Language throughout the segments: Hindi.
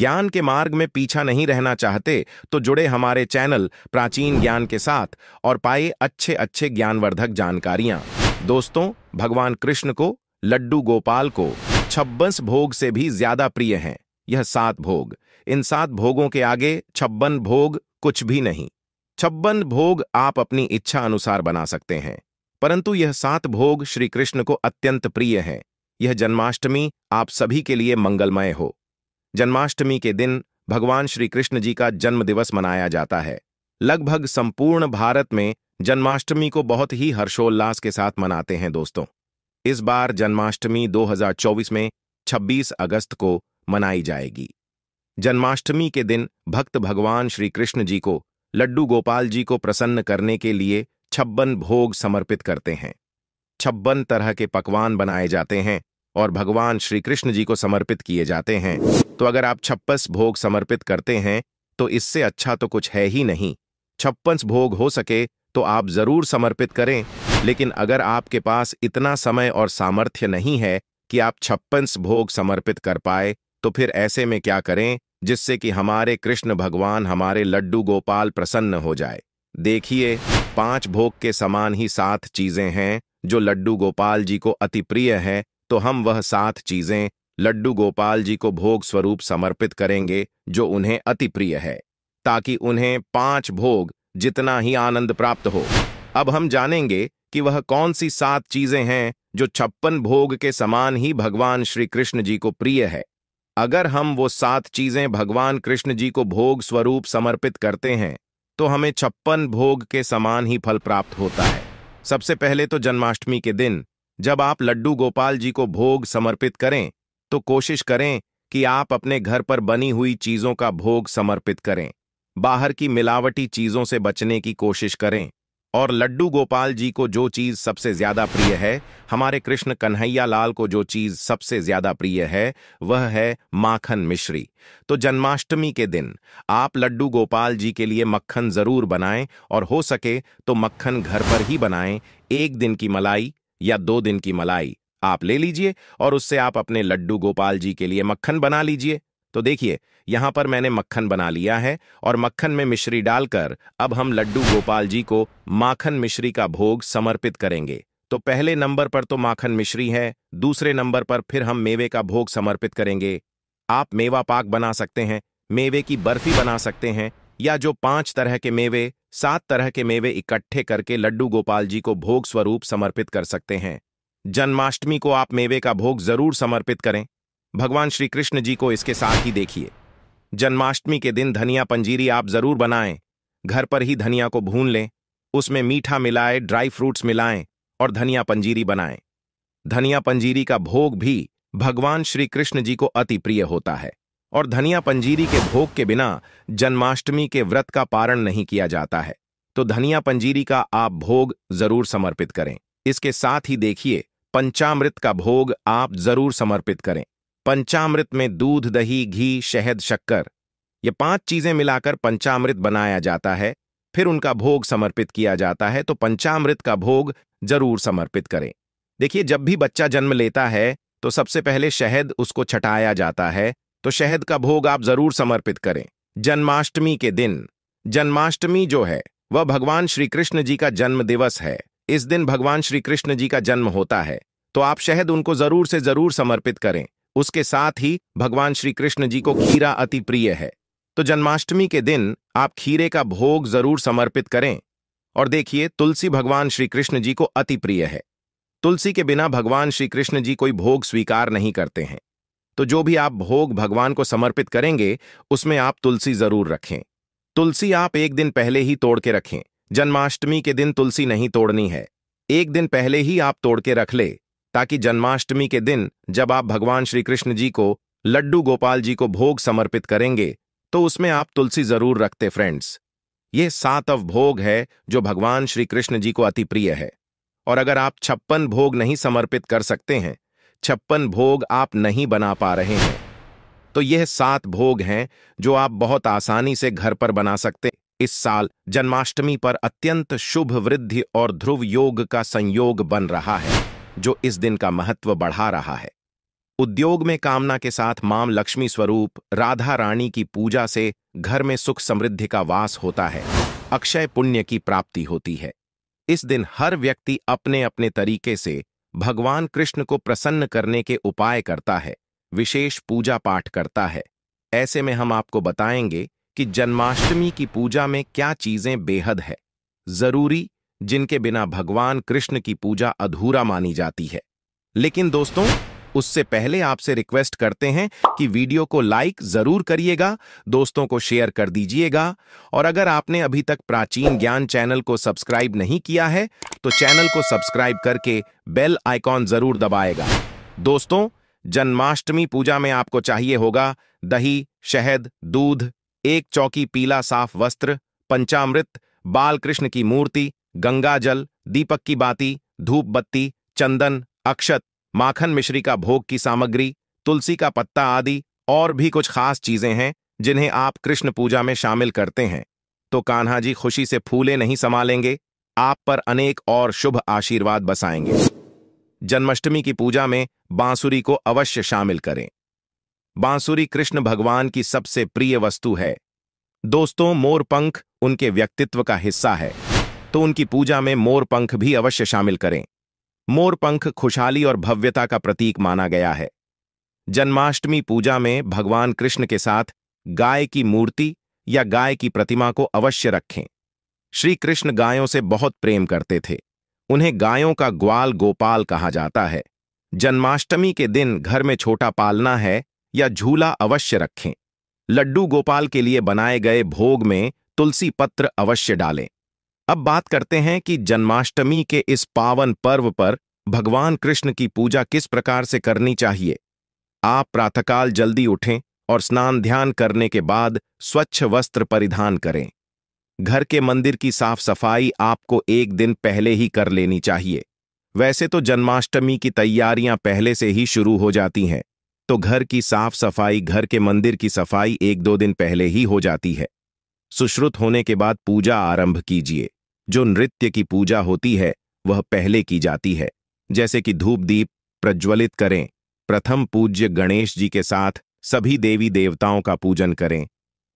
ज्ञान के मार्ग में पीछा नहीं रहना चाहते तो जुड़े हमारे चैनल प्राचीन ज्ञान के साथ और पाए अच्छे अच्छे ज्ञानवर्धक जानकारियां दोस्तों भगवान कृष्ण को लड्डू गोपाल को छब्बस भोग से भी ज्यादा प्रिय हैं यह सात भोग इन सात भोगों के आगे छब्बन भोग कुछ भी नहीं छब्बन भोग आप अपनी इच्छा अनुसार बना सकते हैं परंतु यह सात भोग श्री कृष्ण को अत्यंत प्रिय हैं यह जन्माष्टमी आप सभी के लिए मंगलमय हो जन्माष्टमी के दिन भगवान श्री कृष्ण जी का जन्म दिवस मनाया जाता है लगभग संपूर्ण भारत में जन्माष्टमी को बहुत ही हर्षोल्लास के साथ मनाते हैं दोस्तों इस बार जन्माष्टमी 2024 में 26 अगस्त को मनाई जाएगी जन्माष्टमी के दिन भक्त भगवान श्री कृष्ण जी को लड्डू गोपाल जी को प्रसन्न करने के लिए छब्बन भोग समर्पित करते हैं छब्बन तरह के पकवान बनाए जाते हैं और भगवान श्री कृष्ण जी को समर्पित किए जाते हैं तो अगर आप छप्पस भोग समर्पित करते हैं तो इससे अच्छा तो कुछ है ही नहीं छप्पन भोग हो सके तो आप जरूर समर्पित करें लेकिन अगर आपके पास इतना समय और सामर्थ्य नहीं है कि आप छप्पन भोग समर्पित कर पाए तो फिर ऐसे में क्या करें जिससे कि हमारे कृष्ण भगवान हमारे लड्डू गोपाल प्रसन्न हो जाए देखिए पांच भोग के समान ही सात चीजें हैं जो लड्डू गोपाल जी को अति प्रिय हैं तो हम वह सात चीजें लड्डू गोपाल जी को भोग स्वरूप समर्पित करेंगे जो उन्हें अति प्रिय है ताकि उन्हें पांच भोग जितना ही आनंद प्राप्त हो अब हम जानेंगे कि वह कौन सी सात चीजें हैं जो छप्पन भोग के समान ही भगवान श्री कृष्ण जी को प्रिय है अगर हम वो सात चीजें भगवान कृष्ण जी को भोग स्वरूप समर्पित करते हैं तो हमें छप्पन भोग के समान ही फल प्राप्त होता है सबसे पहले तो जन्माष्टमी के दिन जब आप लड्डू गोपाल जी को भोग समर्पित करें तो कोशिश करें कि आप अपने घर पर बनी हुई चीजों का भोग समर्पित करें बाहर की मिलावटी चीजों से बचने की कोशिश करें और लड्डू गोपाल जी को जो चीज सबसे ज्यादा प्रिय है हमारे कृष्ण कन्हैया लाल को जो चीज सबसे ज्यादा प्रिय है वह है माखन मिश्री तो जन्माष्टमी के दिन आप लड्डू गोपाल जी के लिए मक्खन जरूर बनाएं और हो सके तो मक्खन घर पर ही बनाएं एक दिन की मलाई या दो दिन की मलाई आप ले लीजिए और उससे आप अपने लड्डू गोपाल जी के लिए मक्खन बना लीजिए तो देखिए यहां पर मैंने मक्खन बना लिया है और मक्खन में मिश्री डालकर अब हम लड्डू गोपाल जी को माखन मिश्री का भोग समर्पित करेंगे तो पहले नंबर पर तो माखन मिश्री है दूसरे नंबर पर फिर हम मेवे का भोग समर्पित करेंगे आप मेवा पाक बना सकते हैं मेवे की बर्फी बना सकते हैं या जो पांच तरह के मेवे सात तरह के मेवे इकट्ठे करके लड्डू गोपाल जी को भोग स्वरूप समर्पित कर सकते हैं जन्माष्टमी को आप मेवे का भोग जरूर समर्पित करें भगवान श्री कृष्ण जी को इसके साथ ही देखिए जन्माष्टमी के दिन धनिया पंजीरी आप जरूर बनाएं घर पर ही धनिया को भून लें उसमें मीठा मिलाए ड्राई फ्रूट्स मिलाएं और धनिया पंजीरी बनाएं धनिया पंजीरी का भोग भी भगवान श्री कृष्ण जी को अति प्रिय होता है और धनिया पंजीरी के भोग के बिना जन्माष्टमी के व्रत का पारण नहीं किया जाता है तो धनिया पंजीरी का आप भोग जरूर समर्पित करें इसके साथ ही देखिए पंचामृत का भोग आप जरूर समर्पित करें पंचामृत में दूध दही घी शहद शक्कर ये पांच चीजें मिलाकर पंचामृत बनाया जाता है फिर उनका भोग समर्पित किया जाता है तो पंचामृत का भोग जरूर समर्पित करें देखिए जब भी बच्चा जन्म लेता है तो सबसे पहले शहद उसको छटाया जाता है तो शहद का भोग आप जरूर समर्पित करें जन्माष्टमी के दिन जन्माष्टमी जो है वह भगवान श्री कृष्ण जी का जन्म दिवस है इस दिन भगवान श्री कृष्ण जी का जन्म होता है तो आप शहद उनको जरूर से जरूर समर्पित करें उसके साथ ही भगवान श्री कृष्ण जी को खीरा अति प्रिय है तो जन्माष्टमी के दिन आप खीरे का भोग जरूर समर्पित करें और देखिए तुलसी भगवान श्री कृष्ण जी को अति प्रिय है तुलसी के बिना भगवान श्री कृष्ण जी कोई भोग स्वीकार नहीं करते हैं तो जो भी आप भोग भगवान को समर्पित करेंगे उसमें आप तुलसी जरूर रखें तुलसी आप एक दिन पहले ही तोड़ के रखें जन्माष्टमी के दिन तुलसी नहीं तोड़नी है एक दिन पहले ही आप तोड़ के रख ले ताकि जन्माष्टमी के दिन जब आप भगवान श्री कृष्ण जी को लड्डू गोपाल जी को भोग समर्पित करेंगे तो उसमें आप तुलसी जरूर रखते फ्रेंड्स ये सात अव भोग है जो भगवान श्री कृष्ण जी को अति प्रिय है और अगर आप छप्पन भोग नहीं समर्पित कर सकते हैं छप्पन भोग आप नहीं बना पा रहे हैं तो यह सात भोग हैं जो आप बहुत आसानी से घर पर बना सकते इस साल जन्माष्टमी पर अत्यंत शुभ वृद्धि और ध्रुव योग का संयोग बन रहा है जो इस दिन का महत्व बढ़ा रहा है उद्योग में कामना के साथ माम लक्ष्मी स्वरूप राधा रानी की पूजा से घर में सुख समृद्धि का वास होता है अक्षय पुण्य की प्राप्ति होती है इस दिन हर व्यक्ति अपने अपने तरीके से भगवान कृष्ण को प्रसन्न करने के उपाय करता है विशेष पूजा पाठ करता है ऐसे में हम आपको बताएंगे कि जन्माष्टमी की पूजा में क्या चीजें बेहद है जरूरी जिनके बिना भगवान कृष्ण की पूजा अधूरा मानी जाती है लेकिन दोस्तों उससे पहले आपसे रिक्वेस्ट करते हैं कि वीडियो को लाइक ज़रूर करिएगा दोस्तों को शेयर कर दीजिएगा और अगर आपने अभी तक प्राचीन ज्ञान चैनल को सब्सक्राइब नहीं किया है तो चैनल को सब्सक्राइब करके बेल आइकॉन ज़रूर दबाएगा दोस्तों जन्माष्टमी पूजा में आपको चाहिए होगा दही शहद दूध एक चौकी पीला साफ वस्त्र पंचामृत बाल कृष्ण की मूर्ति गंगा जल दीपक की बाती धूप बत्ती चंदन अक्षत माखन मिश्री का भोग की सामग्री तुलसी का पत्ता आदि और भी कुछ खास चीजें हैं जिन्हें आप कृष्ण पूजा में शामिल करते हैं तो कान्हा जी खुशी से फूले नहीं संभालेंगे आप पर अनेक और शुभ आशीर्वाद बसाएंगे जन्माष्टमी की पूजा में बांसुरी को अवश्य शामिल करें बांसुरी कृष्ण भगवान की सबसे प्रिय वस्तु है दोस्तों मोरपंख उनके व्यक्तित्व का हिस्सा है तो उनकी पूजा में मोरपंख भी अवश्य शामिल करें मोरपंख खुशहाली और भव्यता का प्रतीक माना गया है जन्माष्टमी पूजा में भगवान कृष्ण के साथ गाय की मूर्ति या गाय की प्रतिमा को अवश्य रखें श्री कृष्ण गायों से बहुत प्रेम करते थे उन्हें गायों का ग्वाल गोपाल कहा जाता है जन्माष्टमी के दिन घर में छोटा पालना है या झूला अवश्य रखें लड्डू गोपाल के लिए बनाए गए भोग में तुलसी पत्र अवश्य डालें अब बात करते हैं कि जन्माष्टमी के इस पावन पर्व पर भगवान कृष्ण की पूजा किस प्रकार से करनी चाहिए आप प्रातःकाल जल्दी उठें और स्नान ध्यान करने के बाद स्वच्छ वस्त्र परिधान करें घर के मंदिर की साफ सफाई आपको एक दिन पहले ही कर लेनी चाहिए वैसे तो जन्माष्टमी की तैयारियां पहले से ही शुरू हो जाती हैं तो घर की साफ सफाई घर के मंदिर की सफाई एक दो दिन पहले ही हो जाती है सुश्रुत होने के बाद पूजा आरंभ कीजिए जो नृत्य की पूजा होती है वह पहले की जाती है जैसे कि धूप दीप प्रज्वलित करें प्रथम पूज्य गणेश जी के साथ सभी देवी देवताओं का पूजन करें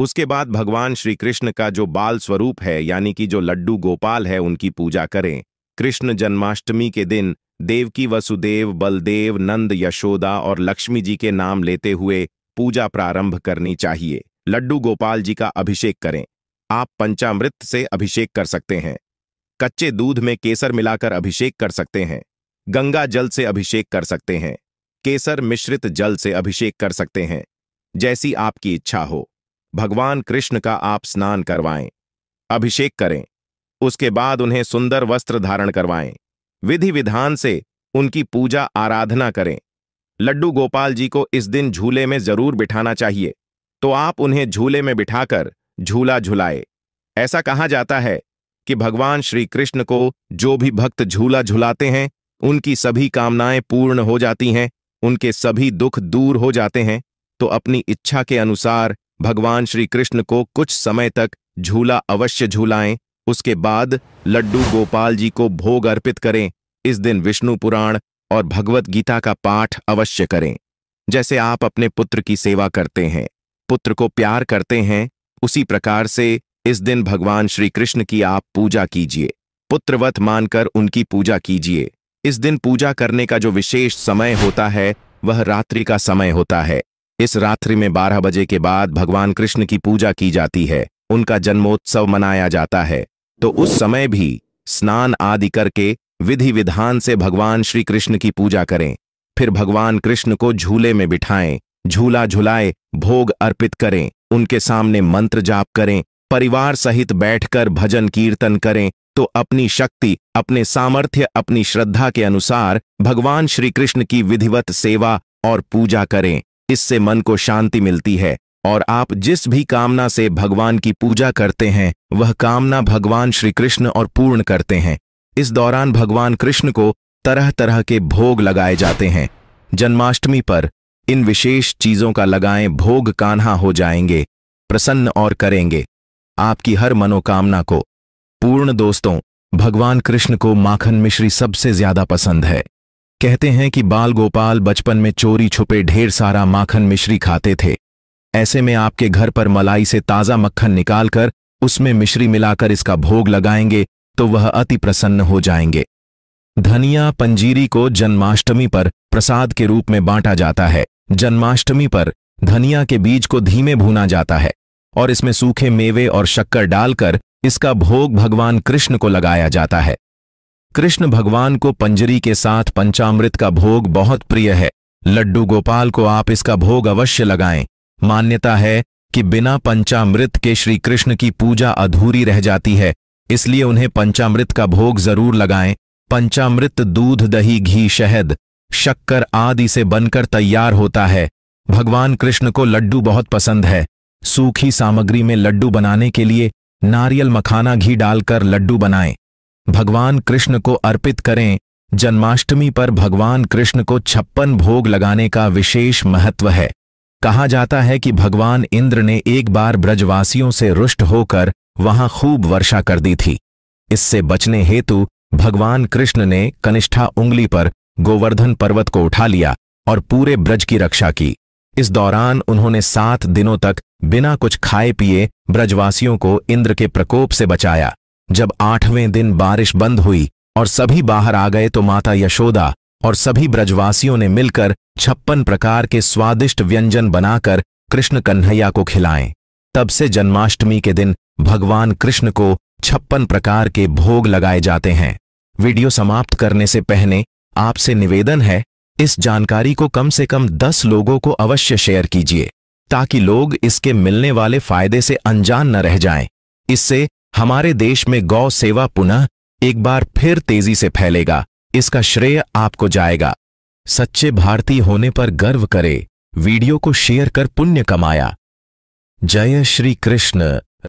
उसके बाद भगवान श्री कृष्ण का जो बाल स्वरूप है यानी कि जो लड्डू गोपाल है उनकी पूजा करें कृष्ण जन्माष्टमी के दिन देवकी वसुदेव बलदेव नंद यशोदा और लक्ष्मी जी के नाम लेते हुए पूजा प्रारंभ करनी चाहिए लड्डू गोपाल जी का अभिषेक करें आप पंचामृत से अभिषेक कर सकते हैं कच्चे दूध में केसर मिलाकर अभिषेक कर सकते हैं गंगा जल से अभिषेक कर सकते हैं केसर मिश्रित जल से अभिषेक कर सकते हैं जैसी आपकी इच्छा हो भगवान कृष्ण का आप स्नान करवाएं अभिषेक करें उसके बाद उन्हें सुंदर वस्त्र धारण करवाएं विधि विधान से उनकी पूजा आराधना करें लड्डू गोपाल जी को इस दिन झूले में जरूर बिठाना चाहिए तो आप उन्हें झूले में बिठाकर झूला झुलाए ऐसा कहा जाता है कि भगवान श्री कृष्ण को जो भी भक्त झूला झुलाते हैं उनकी सभी कामनाएं पूर्ण हो जाती हैं उनके सभी दुख दूर हो जाते हैं तो अपनी इच्छा के अनुसार भगवान श्री कृष्ण को कुछ समय तक झूला अवश्य झूलाएं उसके बाद लड्डू गोपाल जी को भोग अर्पित करें इस दिन विष्णु पुराण और भगवत गीता का पाठ अवश्य करें जैसे आप अपने पुत्र की सेवा करते हैं पुत्र को प्यार करते हैं उसी प्रकार से इस दिन भगवान श्री कृष्ण की आप पूजा कीजिए पुत्रवत मानकर उनकी पूजा कीजिए इस दिन पूजा करने का जो विशेष समय होता है वह रात्रि का समय होता है इस रात्रि में 12 बजे के बाद भगवान कृष्ण की पूजा की जाती है उनका जन्मोत्सव मनाया जाता है तो उस समय भी स्नान आदि करके विधि विधान से भगवान श्री कृष्ण की पूजा करें फिर भगवान कृष्ण को झूले में बिठाएं झूला झुलाए भोग अर्पित करें उनके सामने मंत्र जाप करें परिवार सहित बैठकर भजन कीर्तन करें तो अपनी शक्ति अपने सामर्थ्य अपनी श्रद्धा के अनुसार भगवान श्री कृष्ण की विधिवत सेवा और पूजा करें इससे मन को शांति मिलती है और आप जिस भी कामना से भगवान की पूजा करते हैं वह कामना भगवान श्री कृष्ण और पूर्ण करते हैं इस दौरान भगवान कृष्ण को तरह तरह के भोग लगाए जाते हैं जन्माष्टमी पर इन विशेष चीजों का लगाएं भोग कान्हा हो जाएंगे प्रसन्न और करेंगे आपकी हर मनोकामना को पूर्ण दोस्तों भगवान कृष्ण को माखन मिश्री सबसे ज्यादा पसंद है कहते हैं कि बाल गोपाल बचपन में चोरी छुपे ढेर सारा माखन मिश्री खाते थे ऐसे में आपके घर पर मलाई से ताज़ा मक्खन निकालकर उसमें मिश्री मिलाकर इसका भोग लगाएंगे तो वह अति प्रसन्न हो जाएंगे धनिया पंजीरी को जन्माष्टमी पर प्रसाद के रूप में बांटा जाता है जन्माष्टमी पर धनिया के बीज को धीमे भूना जाता है और इसमें सूखे मेवे और शक्कर डालकर इसका भोग भगवान कृष्ण को लगाया जाता है कृष्ण भगवान को पंजरी के साथ पंचामृत का भोग बहुत प्रिय है लड्डू गोपाल को आप इसका भोग अवश्य लगाएं मान्यता है कि बिना पंचामृत के श्री कृष्ण की पूजा अधूरी रह जाती है इसलिए उन्हें पंचामृत का भोग जरूर लगाएं पंचामृत दूध दही घी शहद शक्कर आदि से बनकर तैयार होता है भगवान कृष्ण को लड्डू बहुत पसंद है सूखी सामग्री में लड्डू बनाने के लिए नारियल मखाना घी डालकर लड्डू बनाएं भगवान कृष्ण को अर्पित करें जन्माष्टमी पर भगवान कृष्ण को छप्पन भोग लगाने का विशेष महत्व है कहा जाता है कि भगवान इंद्र ने एक बार ब्रजवासियों से रुष्ट होकर वहां खूब वर्षा कर दी थी इससे बचने हेतु भगवान कृष्ण ने कनिष्ठा उंगली पर गोवर्धन पर्वत को उठा लिया और पूरे ब्रज की रक्षा की इस दौरान उन्होंने सात दिनों तक बिना कुछ खाए पिए ब्रजवासियों को इंद्र के प्रकोप से बचाया जब आठवें दिन बारिश बंद हुई और सभी बाहर आ गए तो माता यशोदा और सभी ब्रजवासियों ने मिलकर छप्पन प्रकार के स्वादिष्ट व्यंजन बनाकर कृष्ण कन्हैया को खिलाएं तब से जन्माष्टमी के दिन भगवान कृष्ण को छप्पन प्रकार के भोग लगाए जाते हैं वीडियो समाप्त करने से पहले आपसे निवेदन है इस जानकारी को कम से कम 10 लोगों को अवश्य शेयर कीजिए ताकि लोग इसके मिलने वाले फायदे से अनजान न रह जाएं। इससे हमारे देश में गौ सेवा पुनः एक बार फिर तेजी से फैलेगा इसका श्रेय आपको जाएगा सच्चे भारतीय होने पर गर्व करे वीडियो को शेयर कर पुण्य कमाया जय श्री कृष्ण